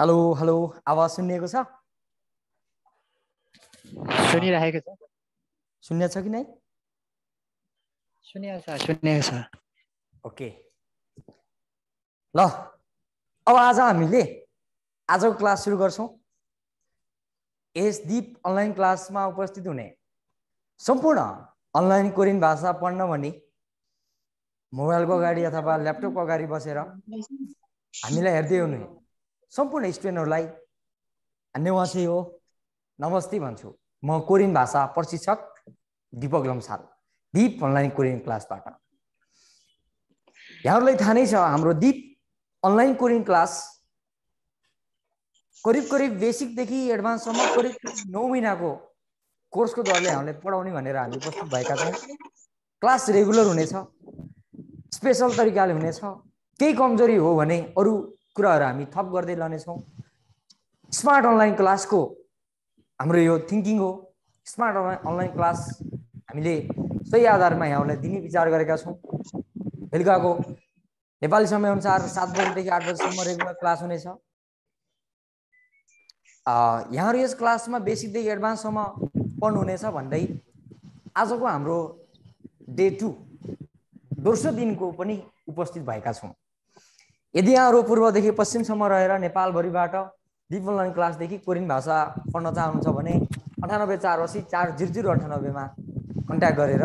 Hello hello आवाज सुनिएको छ सुनिराखेको छ सुन्ने छ कि नै सुनिएको छ सुनिएको छ ओके ल अब आज हामीले आजको क्लास सुरु गर्छौँ एस दिप अनलाइन क्लासमा उपस्थित हुने सम्पूर्ण अनलाइन कोरियन भाषा पढ्न भने मोबाइलको अगाडि अथवा ल्यापटपको अगाडि बसेर हामीलाई हेर्दै हुनु सम्पूर्ण स्टुडेन्टहरूलाई धन्यवासी हो नमस्ते भन्छु म कोरियन भाषा प्रशिक्षक दिपक लम्साल दिप अनलाइन कोरियन क्लासबाट यहाँहरूलाई थाहा नै छ हाम्रो दिप अनलाइन कोरियन क्लास करिब करिब बेसिकदेखि एडभान्ससम्म करिब नौ महिनाको कोर्सको दरले हामीले पढाउने भनेर हामी प्रस्तुत भएका छौँ क्लास रेगुलर हुनेछ स्पेसल तरिकाले हुनेछ केही कमजोरी हो भने अरू कुराहरू हामी थप गर्दै लानेछौँ स्मार्ट अनलाइन क्लासको हाम्रो यो थिङ्किङ हो स्मार्ट अनलाइन अनलाइन क्लास हामीले सही आधारमा यहाँहरूलाई दिने विचार गरेका छौँ बेलुकाको नेपाली समयअनुसार सात बजीदेखि आठ बजीसम्म रेगुलर क्लास हुनेछ यहाँहरू यस क्लासमा बेसिकदेखि एडभान्ससम्म पढ्नुहुनेछ भन्दै आजको हाम्रो डे टू दोस्रो दिनको पनि उपस्थित भएका छौँ यदि यहाँहरू पूर्वदेखि पश्चिमसम्म रहेर नेपालभरिबाट डिप अनलाइन क्लासदेखि कोरियन भाषा पढ्न चाहनुहुन्छ भने अन्ठानब्बे चार असी चार जिरो जिरो अन्ठानब्बेमा कन्ट्याक्ट गरेर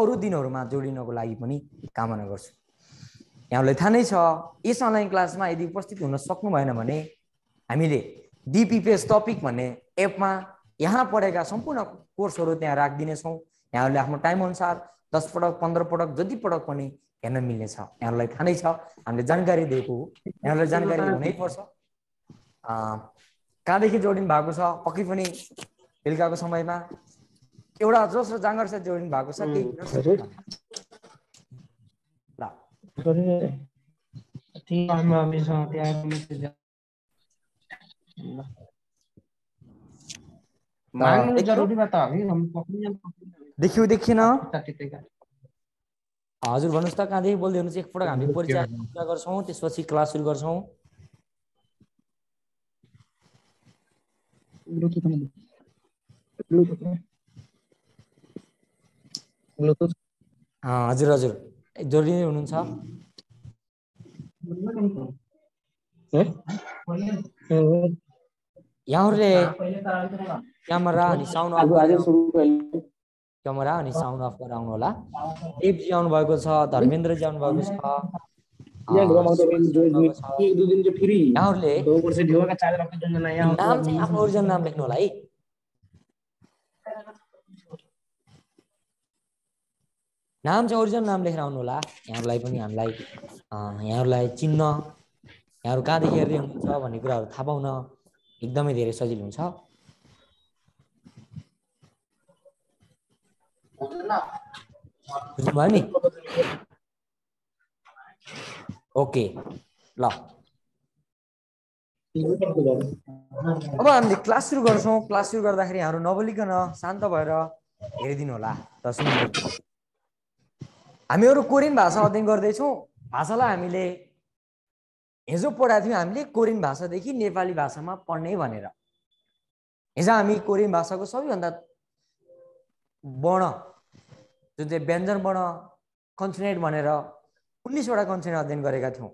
अरू दिनहरूमा जोडिनको लागि पनि कामना गर्छु यहाँहरूलाई थाहा नै छ यस अनलाइन क्लासमा यदि उपस्थित हुन सक्नु भएन भने हामीले डिपिपिएस टपिक भन्ने एपमा यहाँ पढेका सम्पूर्ण कोर्सहरू त्यहाँ राखिदिनेछौँ यहाँहरूले आफ्नो टाइमअनुसार दस पटक पन्ध्र पटक जति पटक पनि हेर्न मिल्ने छ यहाँहरूलाई थाहा नै छ हामीले जानकारी दिएको हो यहाँहरूलाई जानकारी हुनैपर्छ कहाँदेखि जोडिनु भएको छ पक्कै पनि बेलुकाको समयमा एउटा जोस र जाँगरसित जोडिनु भएको छ देखियो देखिन हजुर भन्नुहोस् त कहाँदेखि बोल्दै हुनुहुन्छ एकपटक हामी परिचय कुरा गर्छौँ त्यसपछि क्लास सुरु गर्छौँ हजुर हजुर जोडिँदै हुनुहुन्छ यहाँहरूले क्यामेरा अनि साउन्ड क्यामेरा अनि साउन्ड अफ गराउनु होला देवजी आउनु भएको छ धर्मेन्द्रजी आउनु भएको छ आफ्नो ओरिजिनल नाम लेख्नु होला है नाम चाहिँ ओरिजिनल नाम लेखेर आउनु होला यहाँहरूलाई पनि हामीलाई यहाँहरूलाई चिन्न यहाँहरू कहाँदेखि हेर्दै हुनुहुन्छ भन्ने कुराहरू थाहा पाउन एकदमै धेरै सजिलो हुन्छ बुझ्नुभयो नि ओके ल अब हामीले क्लास सुरु गर्छौँ क्लास सुरु गर्दाखेरि हाम्रो नबोलिकन शान्त भएर हेरिदिनु होला दस मिनट हामीहरू कोरियन भाषा अध्ययन गर्दैछौँ भाषालाई हामीले हिजो पढाएको थियौँ हामीले कोरियन भाषादेखि नेपाली भाषामा पढ्ने भनेर हिजो हामी कोरियन भाषाको सबैभन्दा वर्ण जुन चाहिँ वर्ण कन्सनेट भनेर उन्नाइसवटा कन्सनेट अध्ययन गरेका थियौँ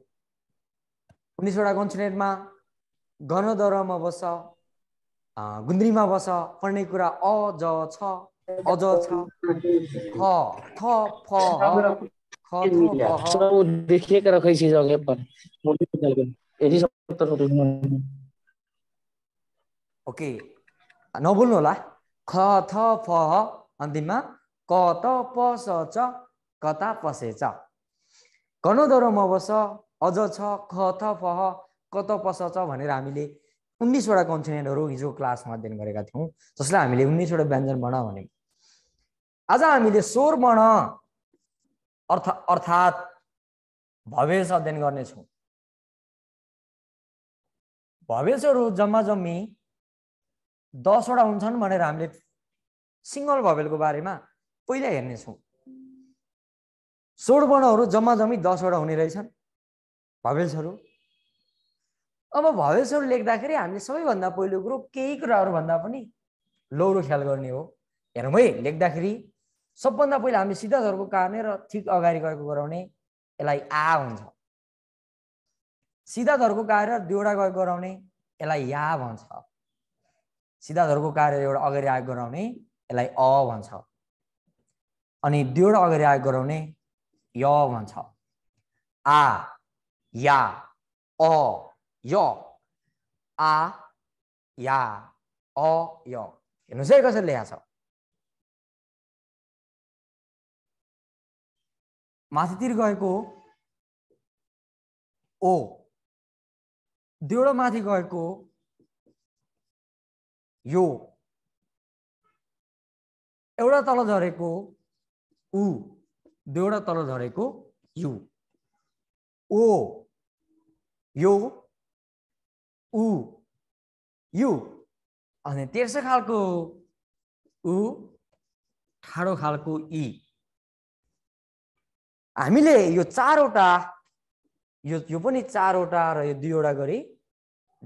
उन्नाइसवटा कन्सनेटमा घनदरमा बस गुन्द्रीमा बस पढ्ने कुरा अ ज छ अज छ ख थ फ ओके नबोल्नु होला ख थ फ अन्तिममा क त प स च कता पसेछ घनधरोमा बस अझ छ ख थ फ क त पस च भनेर हामीले उन्नाइसवटा कन्सोनेन्टहरू हिजो क्लासमा अध्ययन गरेका थियौँ जसलाई हामीले उन्नाइसवटा व्यञ्जन वर्ण भन्यौँ आज हामीले स्वर वर्ण अर्थ अर्थात् भवेश अध्ययन गर्नेछौँ भवेशहरू जम्मा जम्मी दसवटा हुन्छन् भनेर हामीले सिङ्गल भवेलको बारेमा पहिला हेर्नेछौँ सोडवर्णहरू जम्मा जम्मी दसवटा हुने रहेछन् भवेल्सहरू अब भवेल्सहरू लेख्दाखेरि हामीले सबैभन्दा पहिलो कुरो केही भन्दा पनि लौरो ख्याल गर्ने हो हेरौँ है लेख्दाखेरि सबभन्दा पहिला हामीले सिद्धार्थहरूको कार्ने र ठिक अगाडि गएको गराउने यसलाई आ हुन्छ सिद्धार्थहरूको कार्य दुईवटा गएको गराउने यसलाई या भन्छ सिद्धार्थहरूको कार्य एउटा अगाडि आएको गराउने यसलाई अ भन्छ अनि दुईवटा अगाडि आयोग गराउने य भन्छ आ या अ य आ या अ य हेर्नुहोस् है कसरी लेखा छ माथितिर गएको ओ दुईवटा माथि गएको यो एउटा तल झरेको उ दुईवटा तल झरेको यु ओ यो उ यु अनि तेर्सो खालको उ ठाडो खालको इ हामीले यो चारवटा यो यो पनि चारवटा र यो दुईवटा गरी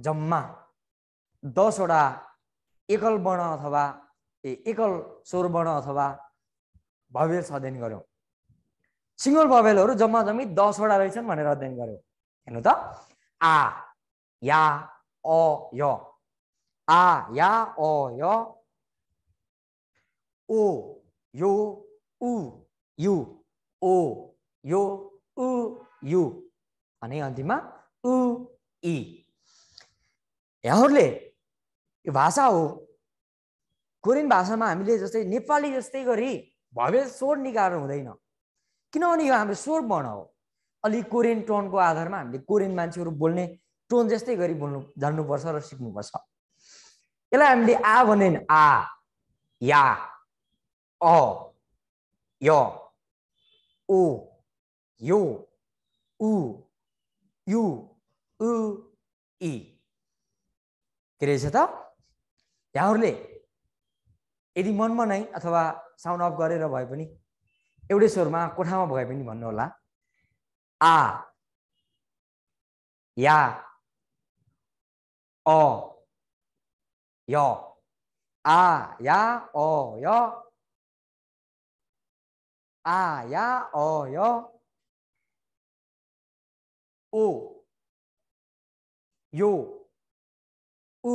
जम्मा दसवटा एकल वर्ण अथवा ए एकल वर्ण अथवा भवेल्स अध्ययन गऱ्यौँ सिङ्गल भवेलहरू जम्मा जम्मी दसवटा रहेछन् भनेर अध्ययन गऱ्यौँ हेर्नु त आ या अ य आ या अ य ओ यो उ यु ओ यो उ यु अनि अन्तिममा उ इ यहाँहरूले यो भाषा हो कोरियन भाषामा हामीले जस्तै नेपाली जस्तै गरी भव्य स्वर निकाल्नु हुँदैन किनभने यो हाम्रो स्वर वर्ण हो अलि कोरियन टोनको आधारमा हामीले कोरियन मान्छेहरू बोल्ने टोन जस्तै गरी बोल्नु जान्नुपर्छ र सिक्नुपर्छ यसलाई हामीले आ भने आ या अ य ओ यो उ यु उ इ के रहेछ त यहाँहरूले यदि मनमा नै अथवा साउन्ड अफ गरेर भए पनि एउटै स्वरमा कोठामा भए पनि भन्नुहोला आ या अ य आ या अ य आ या अ य ओ यो उ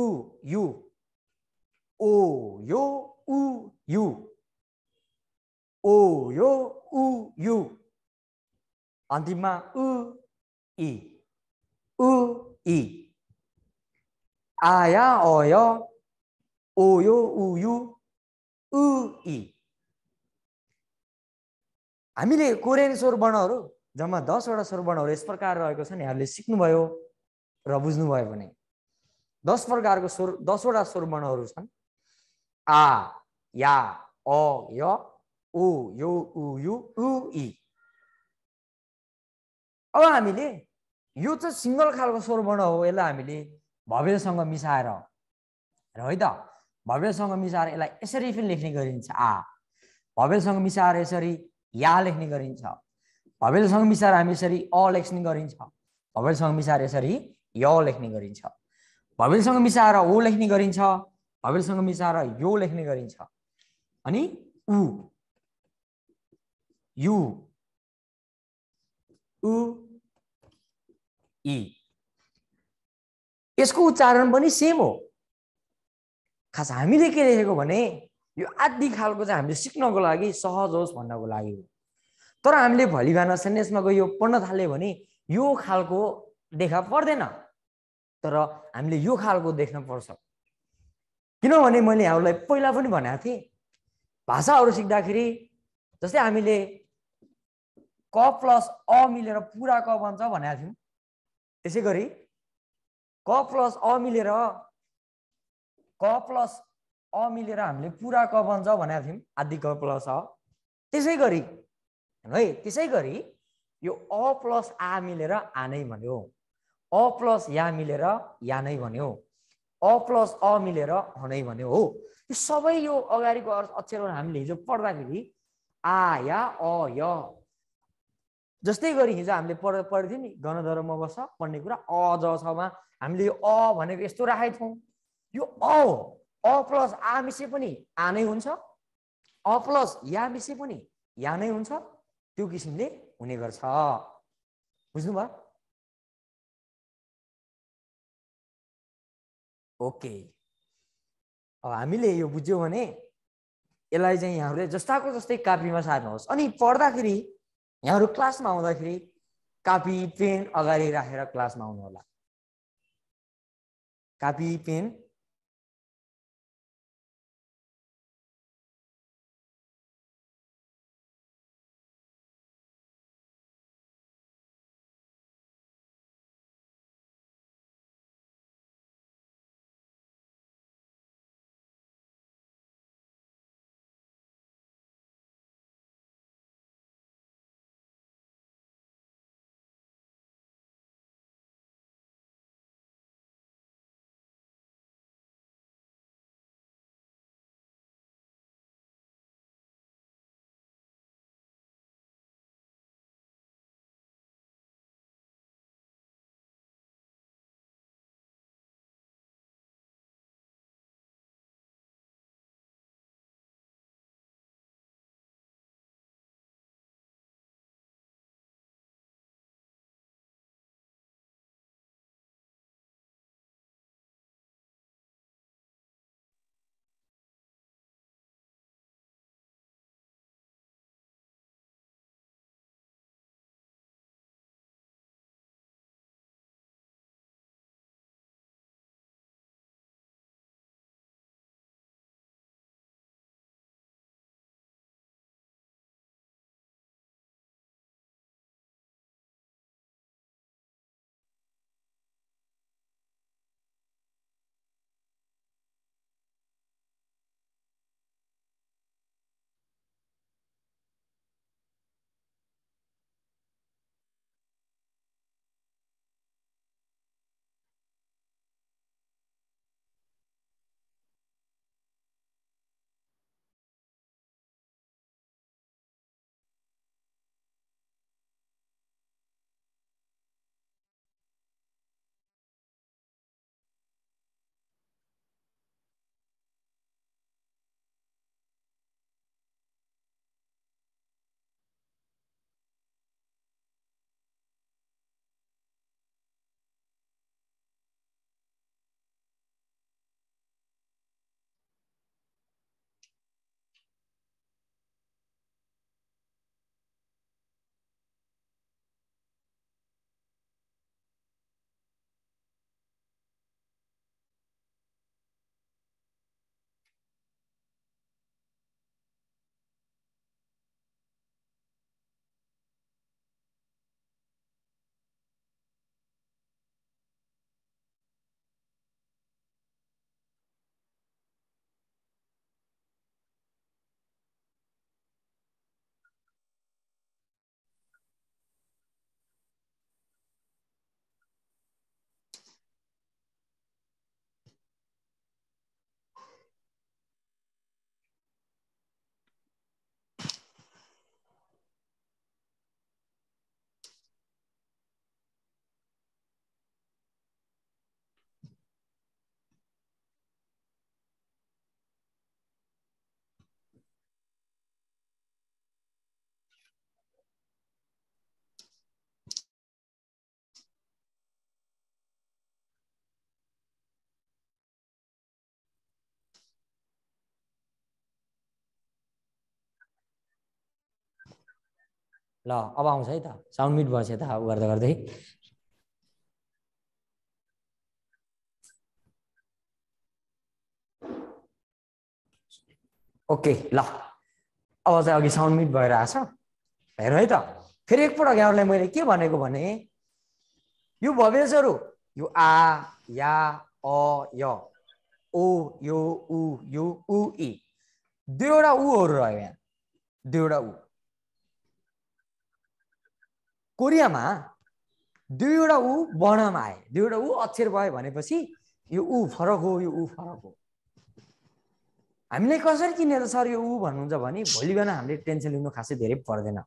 यु ओ यो उ यु ओ यो उ यु अन्तिममा उ इ उ इ आया अय ओ यो उ यु उ इ हामीले कोरियन स्वर वर्णहरू जम्मा दसवटा स्वर वर्णहरू यस प्रकार रहेको छन् यहाँहरूले सिक्नुभयो र बुझ्नुभयो भने दस प्रकारको स्वर दसवटा स्वर वर्णहरू छन् आ या अ य ऊ यो उ यु उ इ अब हामीले यो त सिङ्गल खालको स्वरवर्ण हो यसलाई हामीले भव्यसँग मिसाएर है त भव्यसँग मिसाएर यसलाई यसरी पनि लेख्ने गरिन्छ आ भव्यसँग मिसाएर यसरी या लेख्ने गरिन्छ भव्यसँग मिसाएर हामी यसरी अ लेख्ने गरिन्छ भव्यसँग मिसाएर यसरी य लेख्ने गरिन्छ भव्यसँग मिसाएर ओ लेख्ने गरिन्छ भव्यसँग मिसाएर यो लेख्ने गरिन्छ अनि ऊ U U E यसको उच्चारण पनि सेम हो खास हामीले के लेखेको भने यो आदि खालको चाहिँ हामीले सिक्नको लागि सहज होस् भन्नको लागि हो तर हामीले भोलि सेन्टेन्समा गयो पढ्न थाल्यो भने यो खालको देखा पर्दैन तर हामीले यो खालको देख्न पर्छ किनभने मैले यहाँलाई पहिला पनि भनेको थिएँ भाषाहरू सिक्दाखेरि जस्तै हामीले क प्लस अ मिलेर पुरा क बन्छ भनेको थियौँ त्यसै गरी क प्लस अ मिलेर क प्लस अ मिलेर हामीले पुरा क बन्छ भनेको थियौँ आदि क प्लस अ त्यसै गरी है त्यसै गरी यो अ प्लस आ मिलेर आ नै भन्यो अ प्लस या मिलेर या नै भन्यो अ प्लस अ मिलेर अ नै भन्यो हो यो सबै यो अगाडिको अक्षरहरू हामीले हिजो पढ्दाखेरि आ या अ य जस्तै गरी हिजो हामीले पढ पढेको थियौँ नि घनधर्म बस पढ्ने कुरा अ ज छमा हामीले यो अ भनेको यस्तो राखेको थियौँ यो अ अ प्लस आ मिसे पनि आ नै हुन्छ अ प्लस या मिसे पनि या नै हुन्छ त्यो किसिमले हुने गर्छ बुझ्नुभयो ओके अब हामीले यो बुझ्यौँ भने यसलाई चाहिँ यहाँहरूले जस्ताको जस्तै कापीमा सार्नुहोस् अनि पढ्दाखेरि यहाँहरू क्लासमा आउँदाखेरि कापी पेन अगाडि राखेर क्लासमा आउनुहोला कापी पेन ल अब आउँछ है त साउन्ड मिट भएछ यता गर्दा गर्दै ओके ल अब चाहिँ अघि साउन्ड मिट भएर आएछ हेर है त फेरि एकपल्ट यहाँहरूलाई मैले के भनेको भने यो भव्यजहरू यो आ या अ य ओ यो ऊ यो ऊ दुईवटा ऊहरू रह्यो यहाँ दुईवटा ऊ कोरियामा दुईवटा ऊ वर्णमा आए दुईवटा ऊ अक्षर भयो भनेपछि यो ऊ फरक हो यो ऊ फरक हो हामीलाई कसरी किनेर त सर यो ऊ भन्नुहुन्छ भने भोलि बिहान हामीले टेन्सन लिनु खासै धेरै पर्दैन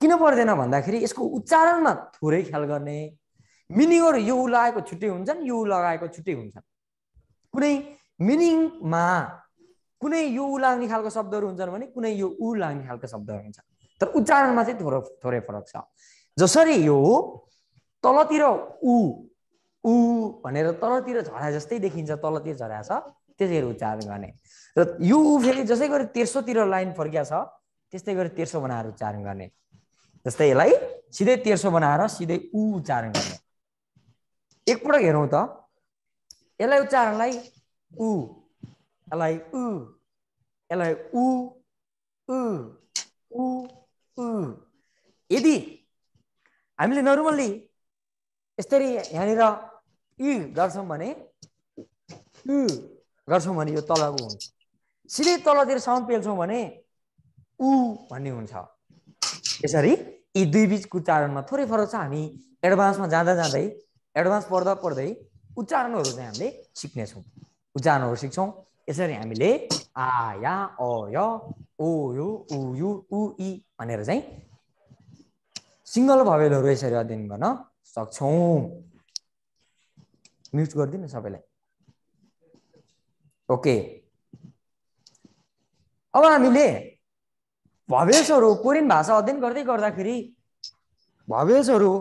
किन पर्दैन भन्दाखेरि यसको उच्चारणमा थोरै ख्याल गर्ने मिनिङहरू यो ऊ लगाएको छुट्टै हुन्छन् यो ऊ लगाएको छुट्टै हुन्छन् कुनै मिनिङमा कुनै यो ऊ लाग्ने खालको शब्दहरू हुन्छन् भने कुनै यो ऊ लाग्ने खालको शब्दहरू हुन्छन् तर उच्चारणमा चाहिँ थोरै थोरै फरक छ जसरी यो तलतिर उ उ भनेर तलतिर झरा जस्तै देखिन्छ तलतिर झरा छ गरी उच्चारण गर्ने र यो उ फेरि जसै गरी तेर्सोतिर लाइन फर्किया छ त्यस्तै गरी तेर्सो बनाएर उच्चारण गर्ने जस्तै यसलाई सिधै तेर्सो बनाएर सिधै उ उच्चारण गर्ने एकपटक हेरौँ त यसलाई उच्चारणलाई उ यसलाई ऊ यसलाई उ ऊ ऊ यदि हामीले नर्मल्ली यसरी यहाँनिर इ गर्छौँ भने गर्छौँ भने यो तलको हुन्छ सिधै तलतिर साउन्ड पेल्छौँ भने ऊ भन्ने हुन्छ यसरी यी दुई बिचको उच्चारणमा थोरै फरक छ हामी एडभान्समा जाँदा जाँदै एडभान्स पढ्दा पढ्दै उच्चारणहरू चाहिँ हामीले सिक्नेछौँ उच्चारणहरू सिक्छौँ यसरी हामीले आ या अ य ओयु उयु उई भनेर चाहिँ सिङ्गल भवेलहरू यसरी अध्ययन गर्न सक्छौँ म्युट गरिदिनु सबैलाई ओके अब हामीले भवेशहरू कोरियन भाषा अध्ययन गर्दै गर्दाखेरि भवेशहरू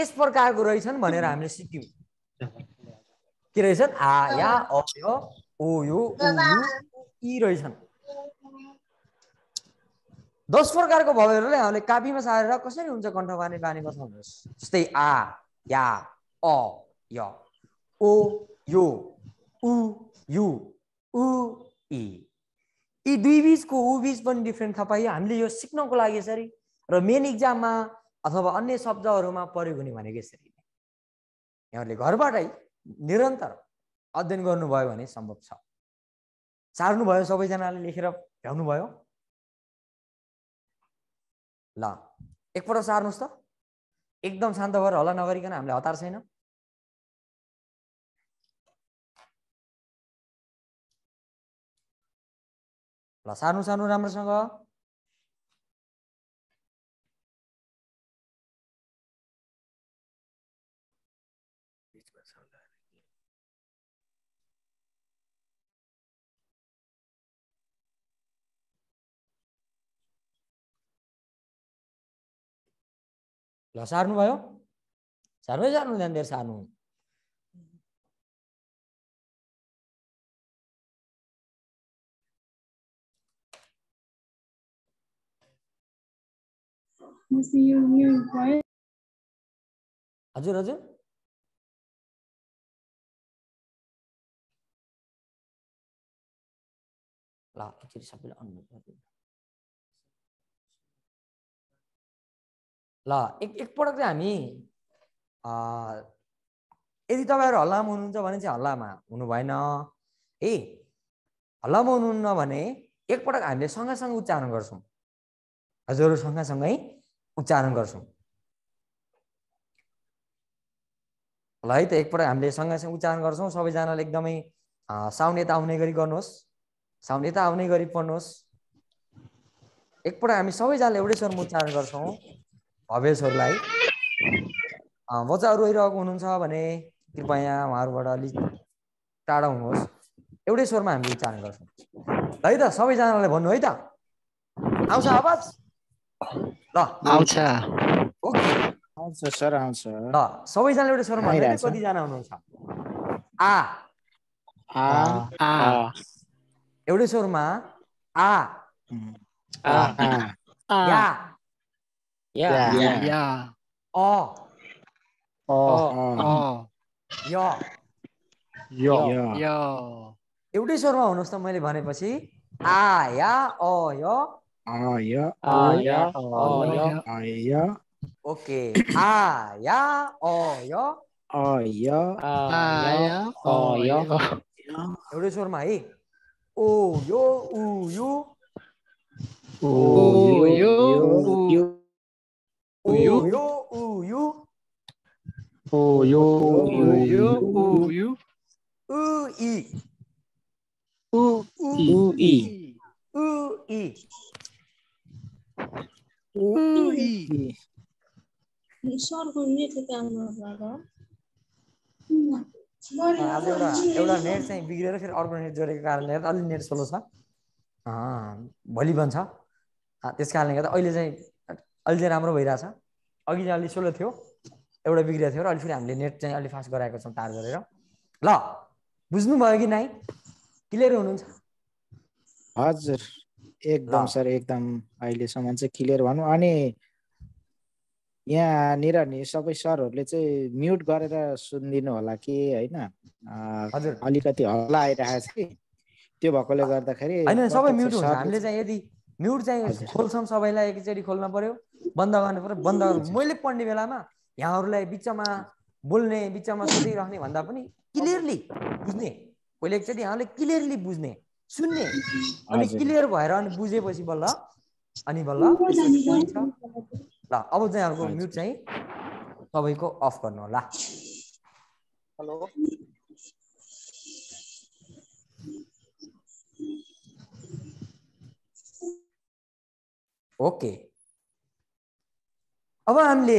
यस प्रकारको रहेछन् भनेर हामीले सिक्यौँ के रहेछन् आया अयो ओयो यी रहेछन् दस प्रकारको भवहरूलाई हामीले कापीमा सारेर कसरी हुन्छ कण्ठ पार्ने बाने जस्तै आ या अ य ओ यो उ यु उ इ यी दुई बिचको ऊ बिच पनि डिफ्रेन्ट थाहा पाइयो हामीले यो सिक्नको लागि यसरी र मेन इक्जाममा अथवा अन्य शब्दहरूमा प्रयोग हुने भनेको यसरी यहाँहरूले घरबाटै निरन्तर अध्ययन गर्नुभयो भने सम्भव छ चार्नुभयो सबैजनाले लेखेर भ्याउनुभयो ल एकपल्ट सार्नुहोस् त एकदम शान्त भएर हल्ला नगरिकन हामीलाई हतार छैन ल सार्नु सार्नु राम्रोसँग ल सार्नुभयो सार्नु सार्नु ध्यान दिएर सार्नु हजुर हजुर ल सबैलाई अनुभव गरिदिनु ल एक एकपटक चाहिँ हामी यदि तपाईँहरू हल्लामा हुनुहुन्छ भने चाहिँ हल्लामा हुनु भएन ए हल्लामा हुनुहुन्न भने एकपटक हामीले सँगैसँगै उच्चारण गर्छौँ हजुरहरू सँगसँगै उच्चारण गर्छौँ ल है त एकपटक हामीले सँगैसँगै उच्चारण गर्छौँ सबैजनाले एकदमै साउन्ड यता आउने गरी गर्नुहोस् साउन्ड यता आउने गरी पढ्नुहोस् एकपटक हामी सबैजनाले एउटै स्वरमा उच्चारण गर्छौँ भवेशहरूलाई बच्चाहरू रोइरहेको हुनुहुन्छ भने कृपया उहाँहरूबाट अलिक टाढा हुनुहोस् एउटै स्वरमा हामीले उच्चारण गर्छौँ है त सबैजनालाई भन्नु है त आउँछ आवाज ल आउँछ ओके आउँछ सर आउँछ ल सबैजनाले एउटै स्वरमा कतिजना हुनुहुन्छ आ आ एउटै स्वरमा आ 야. 야. 야. 어. 어. 어. 여. 여. 여. एउटै स्वरमा आउनुहोस् त मैले भनेपछि आया अय आया आया अय आया ओके आया अय आया आया अय एउटै स्वरमा है ओ यो उ यो ओ यो उ Uyu. Uyu. Uyu. Uyu. Uyu. Uyu. Ui. Ui. Ui. Ui. Nisarga नेटले काम गर्दा अब एउटा एउटा नेट चाहिँ बिग्रेर फेरि अर्को नेट जोडेको कारणले गर्दा अलि नेट सोलो छ ah, भोलि बन्छ ah, त्यस कारणले गर्दा अहिले चाहिँ अलि चाहिँ राम्रो भइरहेछ अघि चाहिँ अलि सोलो थियो एउटा बिग्रिएको थियो र अलिक फेरि हामीले नेट चाहिँ अलिक फास्ट गराएको छौँ तार गरेर ल बुझ्नुभयो कि नाइ क्लियर हुनुहुन्छ हजुर एकदम सर एकदम अहिलेसम्म चाहिँ क्लियर भनौँ अनि यहाँनिर नि सबै सरहरूले चाहिँ म्युट गरेर सुनिदिनु होला कि होइन अलिकति हल्ला आइरहेको छ कि त्यो भएकोले गर्दाखेरि सबै म्युट हुन्छ हामीले चाहिँ यदि म्युट चाहिँ खोल्छौँ सबैलाई एकैचोटि खोल्नु पर्यो बन्द गर्नु पर्यो बन्द गर्नु मैले पढ्ने बेलामा यहाँहरूलाई बिचमा बोल्ने बिचमा सोधिराख्ने भन्दा पनि क्लियरली बुझ्ने पहिले एकचोटि यहाँले क्लियरली बुझ्ने सुन्ने अनि क्लियर भएर अनि बुझेपछि बल्ल अनि बल्ल ल अब चाहिँ यहाँको म्युट चाहिँ तपाईँको अफ गर्नु होला हेलो ओके अब हामीले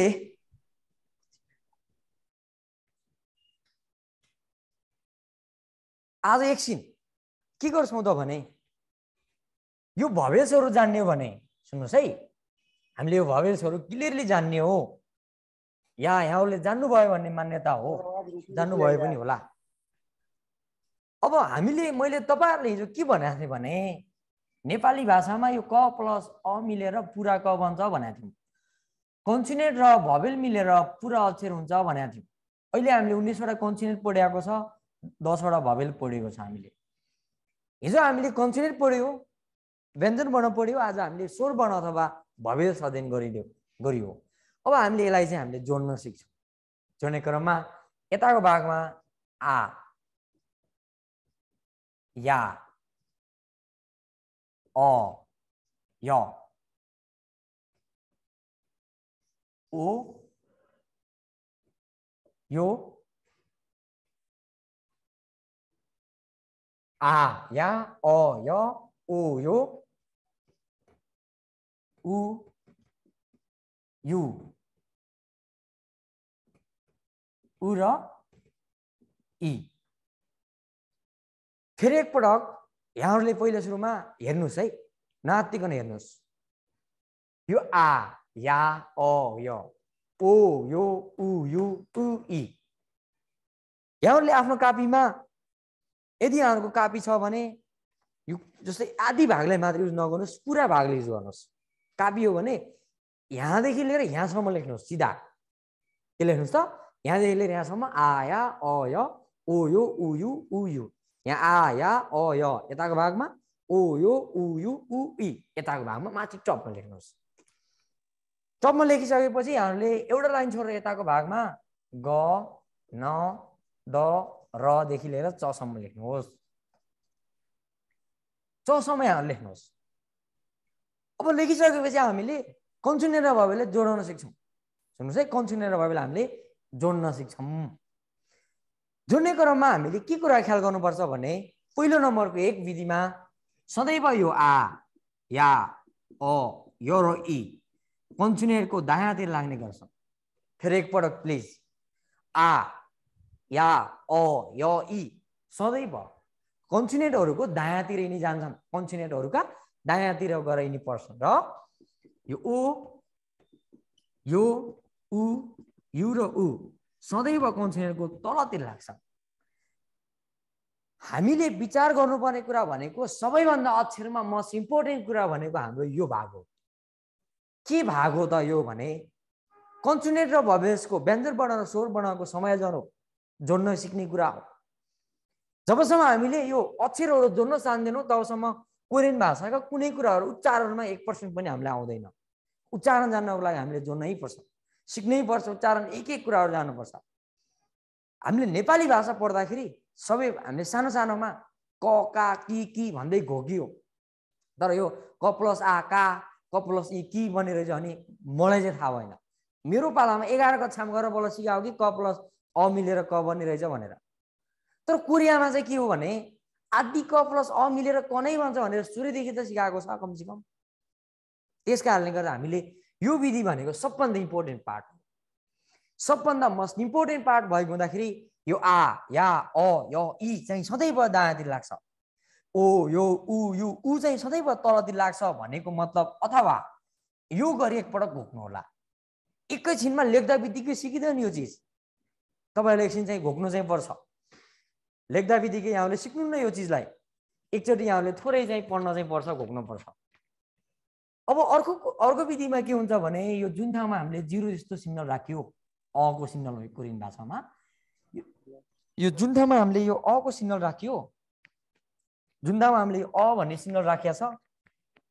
आज एकछिन के गर्छौँ त भने यो भवेशहरू जान्ने हो भने सुन्नुहोस् है हामीले यो भवेशहरू क्लियरली जान्ने हो या यहाँले जान्नुभयो भन्ने मान्यता हो जान्नुभयो पनि होला अब हामीले मैले तपाईँहरूले हिजो के भनेको थिएँ भने नेपाली भाषामा यो क प्लस अ मिलेर पुरा क बन्छ भनेको थियौँ कन्सिनेट र भवेल मिलेर पुरा अक्षर हुन्छ भनेको थियौँ अहिले हामीले उन्नाइसवटा कन्सिनेट पढ्याएको छ दसवटा भवेल पढेको छ हामीले हिजो हामीले कन्सिनेट पढ्यौँ व्यञ्जन वर्ण पढ्यौँ आज हामीले स्वर वर्ण अथवा भवेल अध्ययन गरिदियो गरियो अब हामीले यसलाई चाहिँ हामीले जोड्न सिक्छौँ जोड्ने क्रममा यताको भागमा आ या 어, 여, 우, 요, 아, 야, 어, 여, 우, 요, 우, 유, 우러 이. 드랙브락 यहाँहरूले पहिलो सुरुमा हेर्नुहोस् है नातिकन हेर्नुहोस् यो आ या अ यो ओ यो उ यु उ इ यहाँहरूले आफ्नो कापीमा यदि यहाँहरूको कापी छ भने यो जस्तै आधी भागलाई मात्र युज नगर्नुहोस् पुरा भागले युज गर्नुहोस् कापी हो भने यहाँदेखि लिएर यहाँसम्म लेख्नुहोस् सिधा के लेख्नुहोस् त यहाँदेखि लिएर यहाँसम्म आया अय ओ यो उयु उयु यहाँ आ या अ य यताको भागमा ओ यो उ यु उ इ यताको भागमा माथि टपमा लेख्नुहोस् टपमा लेखिसकेपछि यहाँहरूले एउटा लाइन छोडेर यताको भागमा ग न द रदेखि लिएर चसम्म लेख्नुहोस् चसम्म यहाँ लेख्नुहोस् अब लेखिसकेपछि हामीले कन्सुनेर भवेले जोडाउन सिक्छौँ सुन्नुहोस् है कन्सुनेर भवेले हामीले जोड्न सिक्छौँ जोड्ने क्रममा हामीले के कुरा ख्याल गर्नुपर्छ भने पहिलो नम्बरको एक विधिमा सदैव यो आ या अ यो र इ कन्सुनेटको दायाँतिर लाग्ने गर्छ फेरि एकपटक प्लिज आ या अ य इ सदैव कन्सुनेटहरूको दायाँतिर यिनी जान्छन् कन्सुनेटहरूका दायाँतिर गएर यिनी पर्छन् र यो ओ यो उ यु र ऊ सधैँ भगवान्सँगको तलतिर लाग्छ हामीले विचार गर्नुपर्ने कुरा भनेको सबैभन्दा अक्षरमा मोस्ट इम्पोर्टेन्ट कुरा भनेको हाम्रो यो भाग हो के भाग हो त यो भने कन्सुनेट र भवेशको व्यञ्जन वर्ण स्वर बनाउनको समायोजन हो जोड्न सिक्ने कुरा हो जबसम्म हामीले यो अक्षरहरू जोड्न चाहँदैनौँ तबसम्म कोरियन भाषाका कुनै कुराहरू उच्चारणमा एक पर्सेन्ट पनि हामीलाई आउँदैन उच्चारण जान्नको लागि हामीले जोड्नै पर्छ सिक्नै पर्छ उच्चारण एक एक कुराहरू जानुपर्छ हामीले नेपाली भाषा पढ्दाखेरि सबै हामीले सानो सानोमा क का कि कि भन्दै घोकियो तर यो क प्लस आ का क प्लस इ कि भनेर चाहिँ अनि मलाई चाहिँ थाहा भएन मेरो पालामा एघार कक्षामा गएर बल्ल सिकायो कि क प्लस अ मिलेर क बनि रहेछ भनेर तर कोरियामा चाहिँ के हो भने आदि क प्लस अ मिलेर क नै भन्छ भनेर सुरुदेखि त सिकाएको छ कमसेकम त्यस कारणले गर्दा हामीले यो विधि भनेको सबभन्दा इम्पोर्टेन्ट पार्ट हो सबभन्दा मस्ट इम्पोर्टेन्ट पार्ट भएको हुँदाखेरि यो आ या अ य इ चाहिँ सधैँभरि दायाँतिर लाग्छ ओ यो उ यु ऊ चाहिँ सधैँभरि तलतिर लाग्छ भनेको मतलब अथवा यो गरी एकपटक घोक्नु होला एकैछिनमा लेख्दा बित्तिकै सिकिँदैन यो चिज तपाईँहरूले एकछिन चाहिँ घोक्नु चाहिँ पर्छ लेख्दा बित्तिकै यहाँले सिक्नु न यो चिजलाई एकचोटि यहाँले थोरै चाहिँ पढ्न चाहिँ पर्छ घोक्नु पर्छ अब अर्को अर्को विधिमा के हुन्छ भने यो जुन ठाउँमा हामीले जिरो जस्तो सिग्नल राख्यो अको सिग्नल हो कोरियन भाषामा यो जुन ठाउँमा हामीले यो अको सिग्नल राख्यो जुन ठाउँमा हामीले अ भन्ने सिग्नल राखेको छ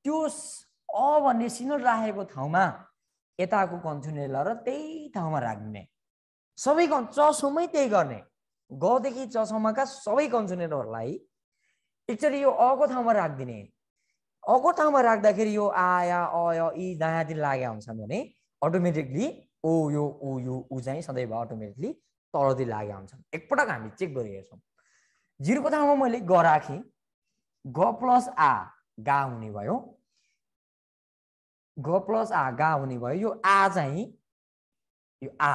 त्यो अ भन्ने सिग्नल राखेको ठाउँमा यताको कन्सुने र त्यही ठाउँमा राखिदिने सबै चसम्मै त्यही गर्ने गदेखि चसम्मका सबै कन्सुनेन्टहरूलाई एकचोटि यो अको ठाउँमा राखिदिने अर्को ठाउँमा राख्दाखेरि यो आया अय यी दायाँतिर लागेका हुन्छन् भने अटोमेटिकली ओ यो ऊ यो ऊ चाहिँ सदैव अटोमेटिकली तलतिर लागेका हुन्छन् एकपटक हामी चेक गरिहेर्छौँ जिरोको ठाउँमा मैले ग राखेँ ग प्लस आ गा हुने भयो ग प्लस आ गा हुने भयो यो आ चाहिँ यो आ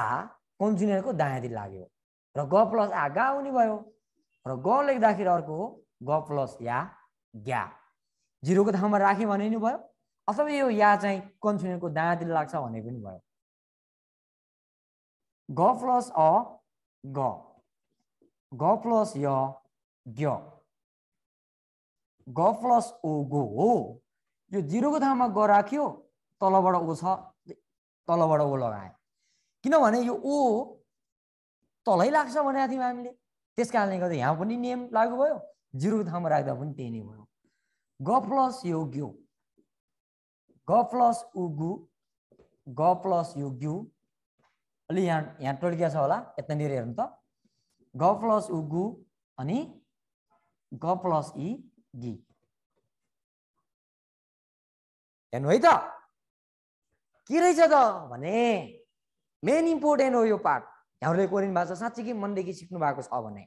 कन्जुनियरको दायाँतिर लाग्यो र ग प्लस आ गा हुने भयो र ग लेख्दाखेरि अर्को हो ग प्लस या ग्या जिरोको ठाउँमा राखेँ भने पनि भयो अथवा यो या चाहिँ कन्सोनेन्टको दायाँतिर लाग्छ भने पनि भयो ग प्लस अ ग ग प्लस य ग्य ग प्लस ओ गो हो यो जिरोको ठाउँमा ग राख्यो तलबाट ओ छ तलबाट ओ लगाए किनभने यो ओ तलै लाग्छ भनेको थियौँ हामीले त्यस कारणले गर्दा यहाँ पनि नियम लागु भयो जिरोको ठाउँमा राख्दा पनि त्यही नै भयो Goplos Yogyu. Goplos Ugu. Goplos Yogyu. अलि यहाँ यहाँ टोल्किया छ होला यतानिर हेर्नु त ग प्लस उगु अनि ग प्लस इ गी हेर्नु है त के रहेछ त भने मेन इम्पोर्टेन्ट हो यो पार्ट यहाँहरूले कोरिन भाषा कि मनदेखि सिक्नु भएको छ भने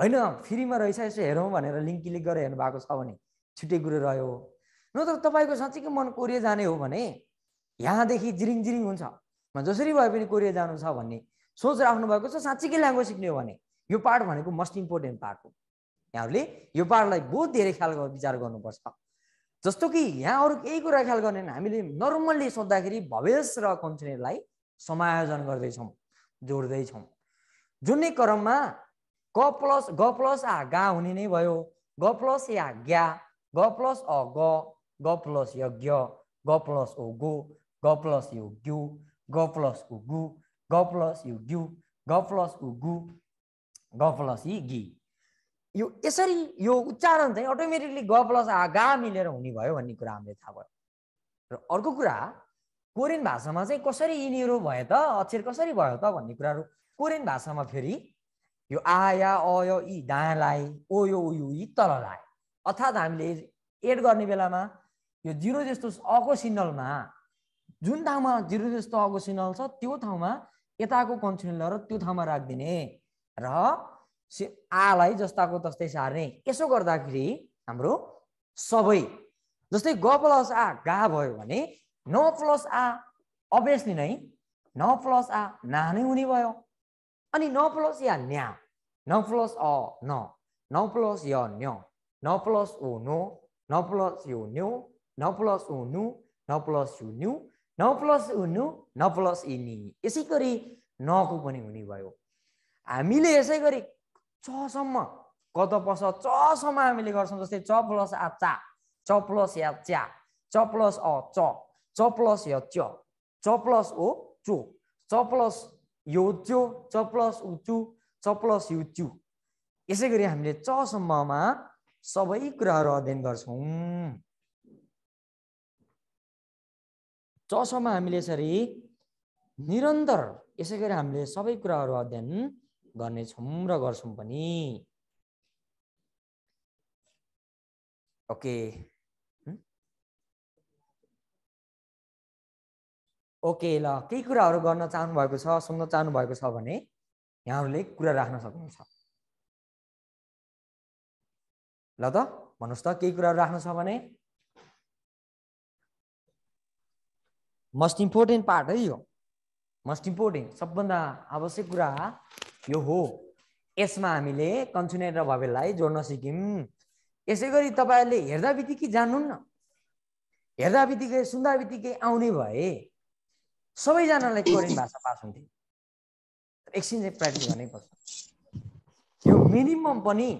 होइन फ्रीमा रहेछ यसो हेरौँ भनेर लिङ्क क्लिक गरेर हेर्नु भएको छ भने छुट्टै कुरो रह्यो नत्र तपाईँको साँच्चीकै मन कोरिया जाने हो भने यहाँदेखि जिरिङ जिरिङ हुन्छ जसरी भए पनि कोरिया जानु छ भन्ने सोच राख्नु भएको छ साँच्चीकै ल्याङ्ग्वेज सिक्ने हो भने यो पार्ट भनेको मोस्ट इम्पोर्टेन्ट पार्ट हो यहाँहरूले यो पार्टलाई बहुत धेरै ख्याल विचार गर्नुपर्छ जस्तो कि यहाँ अरू केही कुरा ख्याल गर्ने हामीले नर्मल्ली सोद्धाखेरि भवेश र कन्टिनेन्टलाई समायोजन गर्दैछौँ जोड्दैछौँ जुनै क्रममा क प्लस ग प्लस आ गा हुने नै भयो ग प्लस या ग्या Goblos ogo, goblos yogyo, goblos ogo, goblos yogyo, goblos ugu, goblos yogyo, गफलस उगु गफलस इगी यो यसरी यो उच्चारण चाहिँ अटोमेटिकली आ आगा मिलेर हुने भयो भन्ने कुरा हामीले थाहा भयो र अर्को कुरा कोरियन भाषामा चाहिँ कसरी यिनीहरू भए त अक्षर कसरी भयो त भन्ने कुराहरू कोरियन भाषामा फेरि यो आया अय इ दालाई ओयो उयु इ तललाई अर्थात् हामीले एड गर्ने बेलामा यो जिरो जस्तो अको सिग्नलमा जुन ठाउँमा जिरो जस्तो अको सिग्नल छ त्यो ठाउँमा यताको कन्सुनेन्ट त्यो ठाउँमा राखिदिने र आलाई जस्ताको तस्तै सार्ने यसो गर्दाखेरि हाम्रो सबै जस्तै ग प्लस आ गा भयो भने न प्लस आ अभियसली नै न प्लस आ ना नै हुने भयो अनि न प्लस या न्या न प्लस अ न प्लस य न्य 9 plus 1, 9 plus 1, 9 plus 1, 9 plus 1, 9 plus 1, 9 plus ini यसै गरी नको पनि हुने भयो हामीले यसै गरी चसम्म कत पस चसम्म हामीले गर्छौँ जस्तै च प्लस आ चा च प्लस या च्या च प्लस अ च च प्लस य च च प्लस ओ चो च प्लस यो च्यो च प्लस उचु च प्लस युच्यु यसै गरी हामीले चसम्ममा सबै कुराहरू अध्ययन गर्छौँ जसमा हामीले यसरी निरन्तर यसै गरी हामीले सबै कुराहरू अध्ययन गर्नेछौँ र गर्छौँ पनि ओके ओके ल केही कुराहरू गर्न चाहनु भएको छ सुन्न चाहनु भएको छ भने यहाँहरूले कुरा राख्न सक्नुहुन्छ ल त भन्नुहोस् त केही कुराहरू राख्नु छ भने मस्ट इम्पोर्टेन्ट पार्ट है यो मस्ट इम्पोर्टेन्ट सबभन्दा आवश्यक कुरा यो हो यसमा हामीले कन्सुनेट र भवेललाई जोड्न सिक्यौँ यसै गरी तपाईँहरूले हेर्दा बित्तिकै जान्नुहुन्न हेर्दा बित्तिकै सुन्दा बित्तिकै आउने भए सबैजनालाई कोरियन भाषा पास हुन्थ्यो एकछिन चाहिँ प्र्याक्टिस गर्नै पर्छ यो मिनिमम पनि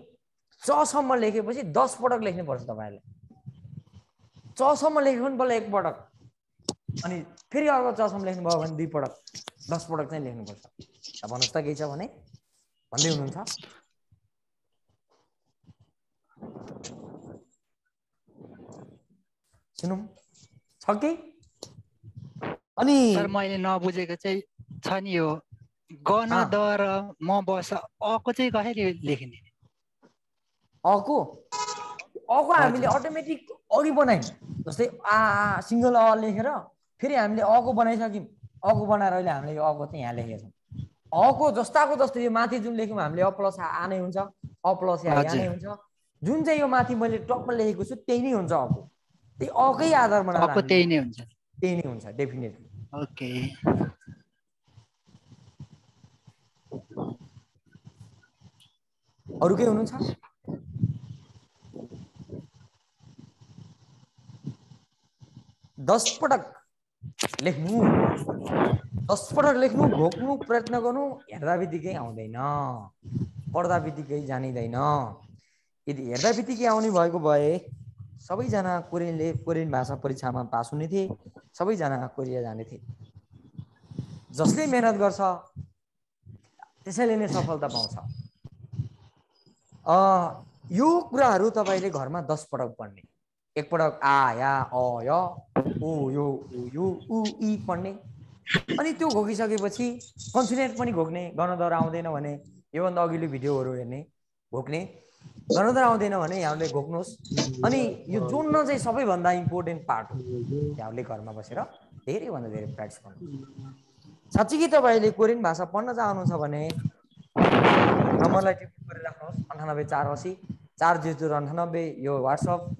चसम्म लेखेपछि दस पटक लेख्नु पर्छ तपाईँहरूले चसम्म लेख्नु पनि बल्ल एक पटक अनि फेरि अर्को चसम्म लेख्नुभयो भने दुई पटक दस पटक चाहिँ लेख्नुपर्छ भन्नुहोस् त केही छ भने भन्दै हुनुहुन्छ सुनौँ छ कि अनि मैले नबुझेको चाहिँ छ नि यो ग न म बस अको चाहिँ कसरी लेख्ने अको अको हामीले अटोमेटिक अघि बनायौँ जस्तै आ सिङ्गल अ लेखेर फेरि हामीले अको बनाइसक्यौँ अको बनाएर अहिले हामीले यो अको चाहिँ यहाँ लेखेको छौँ अको जस्ताको जस्तो यो माथि जुन लेख्यौँ हामीले अ प्लस आ नै हुन्छ अ प्लस आ नै हुन्छ जुन चाहिँ यो माथि मैले टपमा लेखेको छु त्यही नै हुन्छ अको त्यही अकै आधारमा त्यही नै हुन्छ त्यही नै हुन्छ डेफिनेटली ओके अरू केही हुनुहुन्छ दस पटक लेख्नु दस पटक लेख्नु घोक्नु प्रयत्न गर्नु हेर्दा बित्तिकै आउँदैन पढ्दा बित्तिकै जानिँदैन यदि हेर्दा बित्तिकै आउने भएको भए सबैजना कोरियनले कोरियन भाषा परीक्षामा पास हुने थिए सबैजना कोरिया जाने थिए जसले मेहनत गर्छ त्यसैले नै सफलता पाउँछ यो कुराहरू तपाईँले घरमा दस पटक पढ्ने एकपटक आ या अ य उ यो उ यु उ इ पढ्ने अनि त्यो घोकिसकेपछि कन्सुनेट पनि घोक्ने गणधर आउँदैन भने योभन्दा अघिल्लो भिडियोहरू हेर्ने घोक्ने गणधर आउँदैन भने यहाँले घोक्नुहोस् अनि यो जोड्न चाहिँ सबैभन्दा इम्पोर्टेन्ट पार्ट हो यहाँहरूले घरमा बसेर धेरैभन्दा धेरै प्र्याक्टिस गर्नु साँच्ची कि तपाईँले कोरियन भाषा पढ्न चाहनुहुन्छ भने नम्बरलाई टिप गरेर राख्नुहोस् अन्ठानब्बे चार असी चार जिरो जिरो अन्ठानब्बे यो वाट्सएप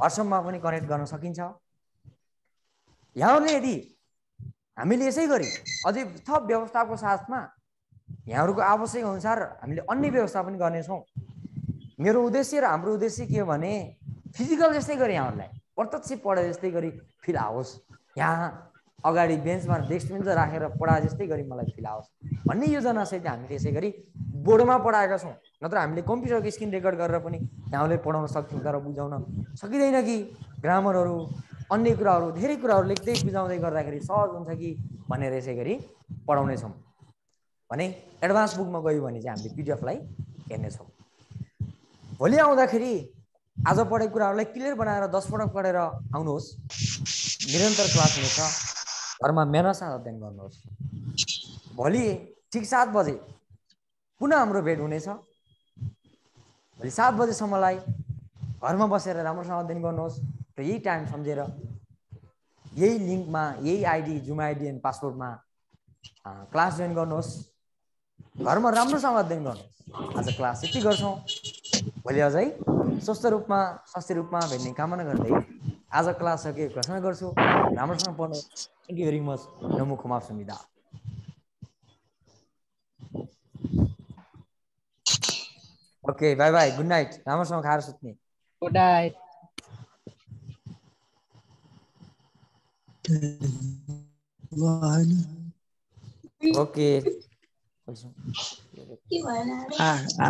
वाट्सएपमा पनि कनेक्ट गर्न सकिन्छ यहाँहरूले यदि हामीले यसै गरी अझै थप व्यवस्थाको साथमा यहाँहरूको आवश्यक अनुसार हामीले अन्य व्यवस्था पनि गर्नेछौँ मेरो उद्देश्य र हाम्रो उद्देश्य के हो भने फिजिकल जस्तै गरी यहाँहरूलाई प्रत्यक्ष पढाइ जस्तै गरी फिल आओस् यहाँ अगाडि बेन्चमा डेस्क बेन्च राखेर पढाए जस्तै गरी मलाई फिल आओस् भन्ने योजनासहित हामीले यसै गरी बोर्डमा पढाएका छौँ नत्र हामीले कम्प्युटरको स्क्रिन रेकर्ड गरेर पनि हामीले पढाउन सक्थ्यौँ तर बुझाउन सकिँदैन कि ग्रामरहरू अन्य कुराहरू धेरै कुराहरू लेख्दै बुझाउँदै गर्दाखेरि सहज हुन्छ कि भनेर यसै गरी पढाउनेछौँ भने एडभान्स बुकमा गयो भने चाहिँ हामीले पिडिएफलाई हेर्नेछौँ भोलि आउँदाखेरि आज पढेको कुराहरूलाई क्लियर बनाएर पटक पढेर आउनुहोस् निरन्तर क्लास हुनेछ घरमा मेरो साथ अध्ययन गर्नुहोस् भोलि ठिक सात बजे पुनः हाम्रो भेट हुनेछ भोलि सात बजेसम्मलाई घरमा बसेर राम्रोसँग अध्ययन गर्नुहोस् र यही टाइम सम्झेर यही लिङ्कमा यही आइडी जुम आइडी एन्ड पासवर्डमा क्लास जोइन गर्नुहोस् घरमा राम्रोसँग अध्ययन गर्नुहोस् आज क्लास यति गर्छौँ भोलि अझै स्वस्थ रूपमा स्वास्थ्य रूपमा भेट्ने कामना गर्दै आज क्लास सके घोषणा गर्छु राम्रोसँग पढ्नु थ्याङ्क यू भेरी मच नमु खुमा सुविधा okay bye bye good night राम्रोसँग खाएर सुत्ने गुड नाइट ओके के भएन